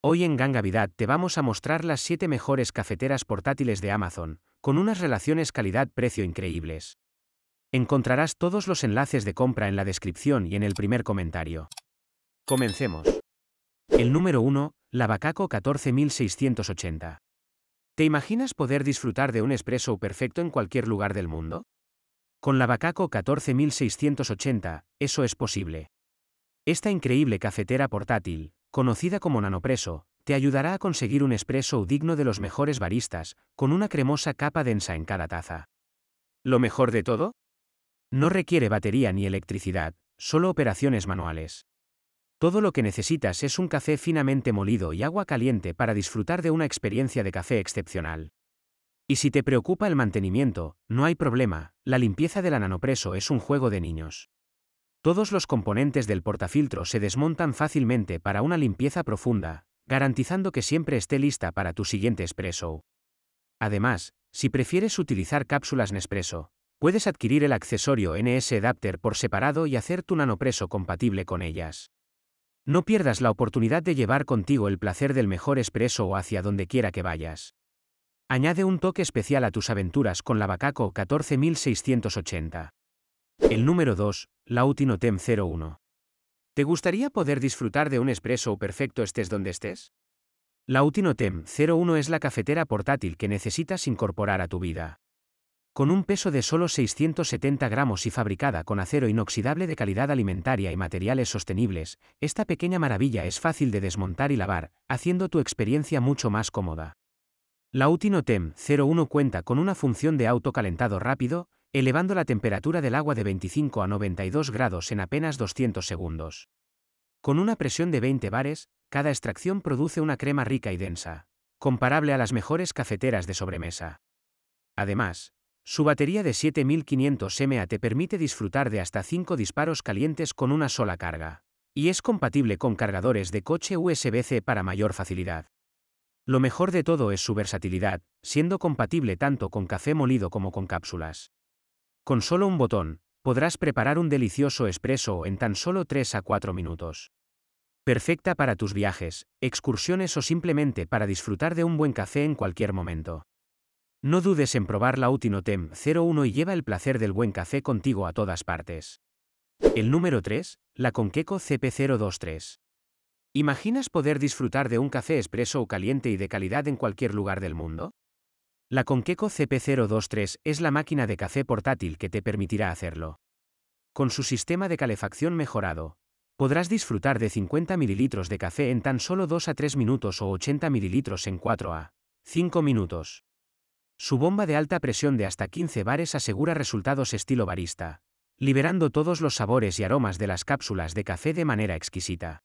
Hoy en Gangavidad te vamos a mostrar las 7 mejores cafeteras portátiles de Amazon, con unas relaciones calidad-precio increíbles. Encontrarás todos los enlaces de compra en la descripción y en el primer comentario. Comencemos. El número 1, la 14680. ¿Te imaginas poder disfrutar de un espresso perfecto en cualquier lugar del mundo? Con la Bacaco 14680, eso es posible. Esta increíble cafetera portátil, conocida como Nanopreso, te ayudará a conseguir un espresso digno de los mejores baristas, con una cremosa capa densa en cada taza. ¿Lo mejor de todo? No requiere batería ni electricidad, solo operaciones manuales. Todo lo que necesitas es un café finamente molido y agua caliente para disfrutar de una experiencia de café excepcional. Y si te preocupa el mantenimiento, no hay problema, la limpieza de la nanopreso es un juego de niños. Todos los componentes del portafiltro se desmontan fácilmente para una limpieza profunda, garantizando que siempre esté lista para tu siguiente espresso. Además, si prefieres utilizar cápsulas Nespresso, puedes adquirir el accesorio NS Adapter por separado y hacer tu nanopreso compatible con ellas. No pierdas la oportunidad de llevar contigo el placer del mejor espresso o hacia donde quiera que vayas. Añade un toque especial a tus aventuras con la Bacaco 14680. El número 2, Utinotem 01. ¿Te gustaría poder disfrutar de un espresso perfecto estés donde estés? Utinotem 01 es la cafetera portátil que necesitas incorporar a tu vida. Con un peso de solo 670 gramos y fabricada con acero inoxidable de calidad alimentaria y materiales sostenibles, esta pequeña maravilla es fácil de desmontar y lavar, haciendo tu experiencia mucho más cómoda. La Utinotem 01 cuenta con una función de auto calentado rápido, elevando la temperatura del agua de 25 a 92 grados en apenas 200 segundos. Con una presión de 20 bares, cada extracción produce una crema rica y densa, comparable a las mejores cafeteras de sobremesa. Además, su batería de 7500 mA te permite disfrutar de hasta 5 disparos calientes con una sola carga, y es compatible con cargadores de coche USB-C para mayor facilidad. Lo mejor de todo es su versatilidad, siendo compatible tanto con café molido como con cápsulas. Con solo un botón, podrás preparar un delicioso espresso en tan solo 3 a 4 minutos. Perfecta para tus viajes, excursiones o simplemente para disfrutar de un buen café en cualquier momento. No dudes en probar la Utinotem 01 y lleva el placer del buen café contigo a todas partes. El número 3, la Conqueco CP023. ¿Imaginas poder disfrutar de un café expreso o caliente y de calidad en cualquier lugar del mundo? La Conqueco CP023 es la máquina de café portátil que te permitirá hacerlo. Con su sistema de calefacción mejorado, podrás disfrutar de 50 ml de café en tan solo 2 a 3 minutos o 80 ml en 4 a 5 minutos. Su bomba de alta presión de hasta 15 bares asegura resultados estilo barista, liberando todos los sabores y aromas de las cápsulas de café de manera exquisita.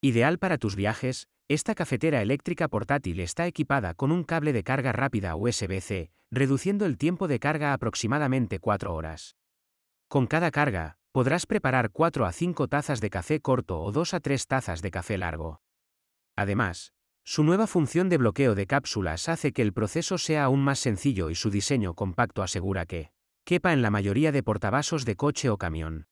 Ideal para tus viajes, esta cafetera eléctrica portátil está equipada con un cable de carga rápida USB-C, reduciendo el tiempo de carga a aproximadamente 4 horas. Con cada carga, podrás preparar 4 a 5 tazas de café corto o 2 a 3 tazas de café largo. Además, su nueva función de bloqueo de cápsulas hace que el proceso sea aún más sencillo y su diseño compacto asegura que quepa en la mayoría de portavasos de coche o camión.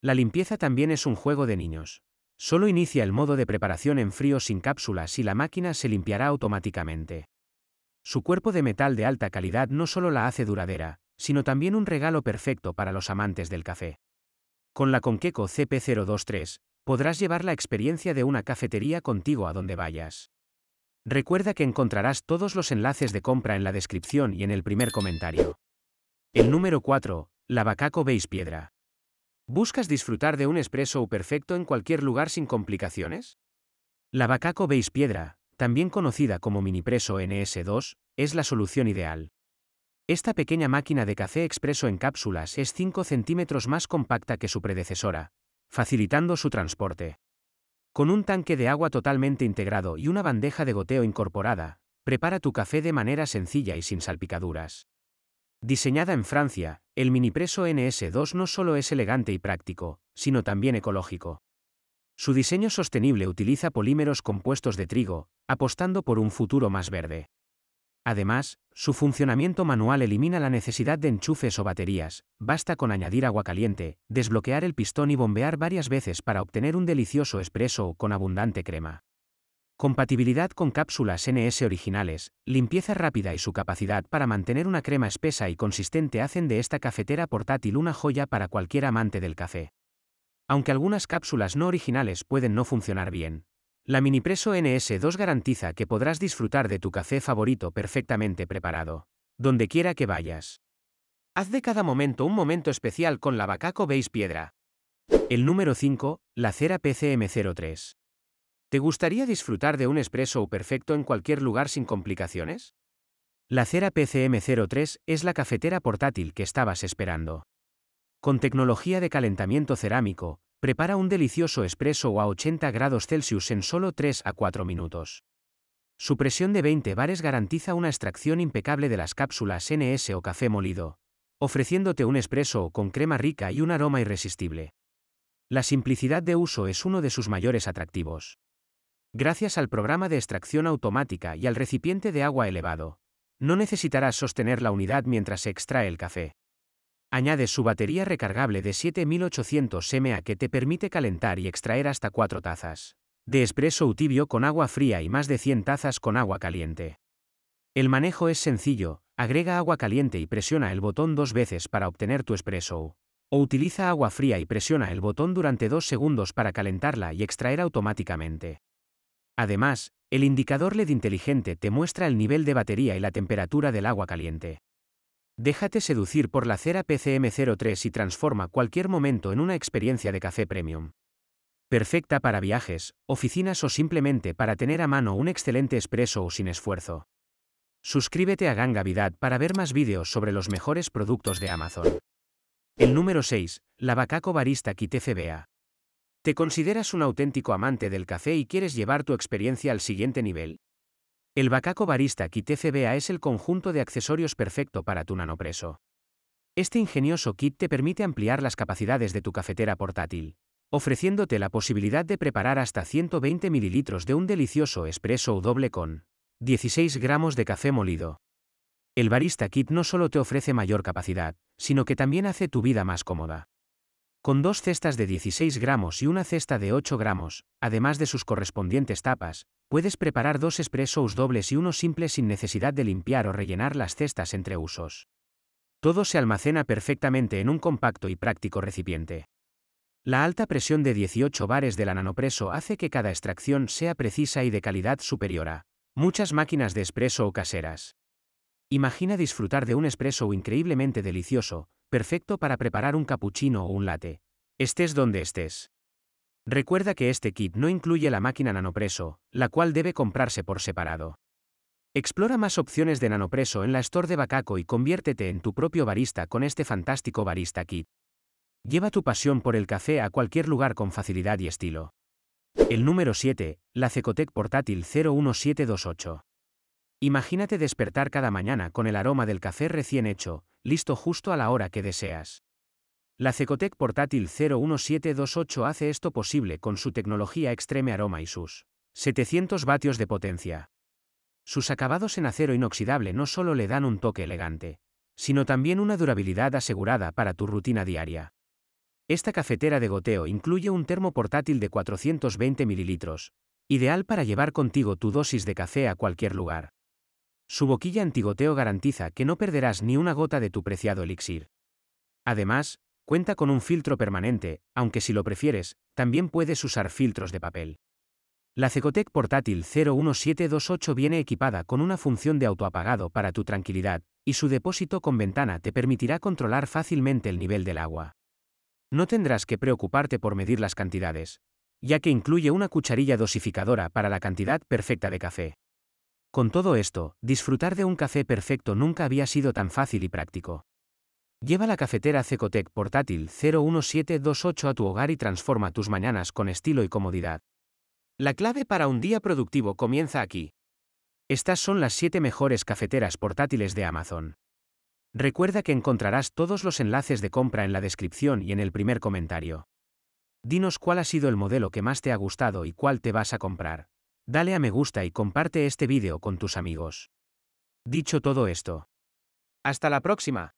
La limpieza también es un juego de niños. Solo inicia el modo de preparación en frío sin cápsulas y la máquina se limpiará automáticamente. Su cuerpo de metal de alta calidad no solo la hace duradera, sino también un regalo perfecto para los amantes del café. Con la Conqueco CP023, podrás llevar la experiencia de una cafetería contigo a donde vayas. Recuerda que encontrarás todos los enlaces de compra en la descripción y en el primer comentario. El número 4, la Bacaco Piedra. ¿Buscas disfrutar de un espresso perfecto en cualquier lugar sin complicaciones? La Bacaco Beis Piedra, también conocida como Minipreso NS2, es la solución ideal. Esta pequeña máquina de café expreso en cápsulas es 5 centímetros más compacta que su predecesora, facilitando su transporte. Con un tanque de agua totalmente integrado y una bandeja de goteo incorporada, prepara tu café de manera sencilla y sin salpicaduras. Diseñada en Francia, el minipreso NS2 no solo es elegante y práctico, sino también ecológico. Su diseño sostenible utiliza polímeros compuestos de trigo, apostando por un futuro más verde. Además, su funcionamiento manual elimina la necesidad de enchufes o baterías, basta con añadir agua caliente, desbloquear el pistón y bombear varias veces para obtener un delicioso espresso con abundante crema. Compatibilidad con cápsulas NS originales, limpieza rápida y su capacidad para mantener una crema espesa y consistente hacen de esta cafetera portátil una joya para cualquier amante del café. Aunque algunas cápsulas no originales pueden no funcionar bien, la Minipreso NS2 garantiza que podrás disfrutar de tu café favorito perfectamente preparado, donde quiera que vayas. Haz de cada momento un momento especial con la Bacaco Base Piedra. El número 5, la cera PCM03. ¿Te gustaría disfrutar de un espresso perfecto en cualquier lugar sin complicaciones? La Cera PCM03 es la cafetera portátil que estabas esperando. Con tecnología de calentamiento cerámico, prepara un delicioso espresso a 80 grados Celsius en solo 3 a 4 minutos. Su presión de 20 bares garantiza una extracción impecable de las cápsulas NS o café molido, ofreciéndote un espresso con crema rica y un aroma irresistible. La simplicidad de uso es uno de sus mayores atractivos. Gracias al programa de extracción automática y al recipiente de agua elevado, no necesitarás sostener la unidad mientras se extrae el café. Añade su batería recargable de 7800 mAh que te permite calentar y extraer hasta 4 tazas de espresso tibio con agua fría y más de 100 tazas con agua caliente. El manejo es sencillo, agrega agua caliente y presiona el botón dos veces para obtener tu espresso. O utiliza agua fría y presiona el botón durante dos segundos para calentarla y extraer automáticamente. Además, el indicador LED inteligente te muestra el nivel de batería y la temperatura del agua caliente. Déjate seducir por la cera PCM03 y transforma cualquier momento en una experiencia de café premium. Perfecta para viajes, oficinas o simplemente para tener a mano un excelente expreso o sin esfuerzo. Suscríbete a Gangavidad para ver más vídeos sobre los mejores productos de Amazon. El número 6, la Barista Kit CBA. ¿Te consideras un auténtico amante del café y quieres llevar tu experiencia al siguiente nivel? El Bacaco Barista Kit FBA es el conjunto de accesorios perfecto para tu nanopreso. Este ingenioso kit te permite ampliar las capacidades de tu cafetera portátil, ofreciéndote la posibilidad de preparar hasta 120 ml de un delicioso espresso o doble con 16 gramos de café molido. El Barista Kit no solo te ofrece mayor capacidad, sino que también hace tu vida más cómoda. Con dos cestas de 16 gramos y una cesta de 8 gramos, además de sus correspondientes tapas, puedes preparar dos espressos dobles y uno simple sin necesidad de limpiar o rellenar las cestas entre usos. Todo se almacena perfectamente en un compacto y práctico recipiente. La alta presión de 18 bares del nanopreso hace que cada extracción sea precisa y de calidad superior a muchas máquinas de espresso o caseras. Imagina disfrutar de un espresso increíblemente delicioso, perfecto para preparar un cappuccino o un latte. Estés donde estés. Recuerda que este kit no incluye la máquina nanopreso, la cual debe comprarse por separado. Explora más opciones de nanopreso en la store de Bacaco y conviértete en tu propio barista con este fantástico barista kit. Lleva tu pasión por el café a cualquier lugar con facilidad y estilo. El número 7, la Cecotec Portátil 01728. Imagínate despertar cada mañana con el aroma del café recién hecho, listo justo a la hora que deseas. La Cecotec Portátil 01728 hace esto posible con su tecnología Extreme Aroma y sus 700 vatios de potencia. Sus acabados en acero inoxidable no solo le dan un toque elegante, sino también una durabilidad asegurada para tu rutina diaria. Esta cafetera de goteo incluye un termo portátil de 420 ml, ideal para llevar contigo tu dosis de café a cualquier lugar. Su boquilla antigoteo garantiza que no perderás ni una gota de tu preciado elixir. Además, cuenta con un filtro permanente, aunque si lo prefieres, también puedes usar filtros de papel. La Cecotec Portátil 01728 viene equipada con una función de autoapagado para tu tranquilidad, y su depósito con ventana te permitirá controlar fácilmente el nivel del agua. No tendrás que preocuparte por medir las cantidades, ya que incluye una cucharilla dosificadora para la cantidad perfecta de café. Con todo esto, disfrutar de un café perfecto nunca había sido tan fácil y práctico. Lleva la cafetera Cecotec portátil 01728 a tu hogar y transforma tus mañanas con estilo y comodidad. La clave para un día productivo comienza aquí. Estas son las 7 mejores cafeteras portátiles de Amazon. Recuerda que encontrarás todos los enlaces de compra en la descripción y en el primer comentario. Dinos cuál ha sido el modelo que más te ha gustado y cuál te vas a comprar. Dale a me gusta y comparte este vídeo con tus amigos. Dicho todo esto. Hasta la próxima.